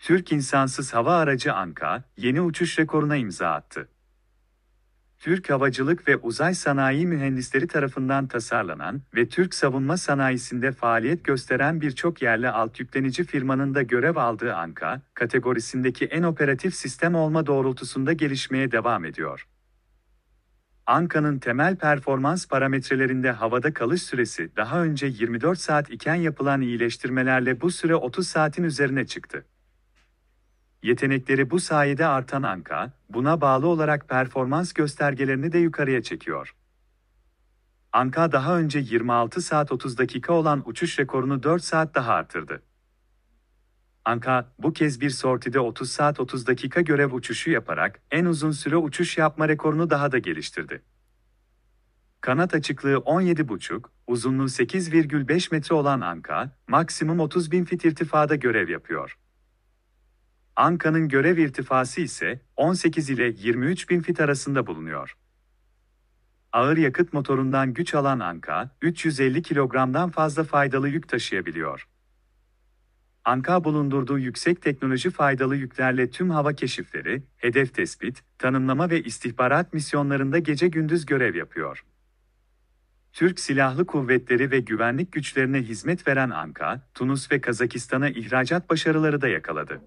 Türk insansız hava aracı Anka, yeni uçuş rekoruna imza attı. Türk Havacılık ve Uzay Sanayi Mühendisleri tarafından tasarlanan ve Türk savunma sanayisinde faaliyet gösteren birçok yerli alt yüklenici firmanın da görev aldığı Anka, kategorisindeki en operatif sistem olma doğrultusunda gelişmeye devam ediyor. Anka'nın temel performans parametrelerinde havada kalış süresi daha önce 24 saat iken yapılan iyileştirmelerle bu süre 30 saatin üzerine çıktı. Yetenekleri bu sayede artan Anka, buna bağlı olarak performans göstergelerini de yukarıya çekiyor. Anka daha önce 26 saat 30 dakika olan uçuş rekorunu 4 saat daha artırdı. Anka, bu kez bir sortide 30 saat 30 dakika görev uçuşu yaparak en uzun süre uçuş yapma rekorunu daha da geliştirdi. Kanat açıklığı 17,5, uzunluğu 8,5 metre olan Anka, maksimum 30 bin fit irtifada görev yapıyor. Anka'nın görev irtifası ise 18 ile 23 bin fit arasında bulunuyor. Ağır yakıt motorundan güç alan Anka, 350 kilogramdan fazla faydalı yük taşıyabiliyor. Anka bulundurduğu yüksek teknoloji faydalı yüklerle tüm hava keşifleri, hedef tespit, tanımlama ve istihbarat misyonlarında gece gündüz görev yapıyor. Türk Silahlı Kuvvetleri ve güvenlik güçlerine hizmet veren Anka, Tunus ve Kazakistan'a ihracat başarıları da yakaladı.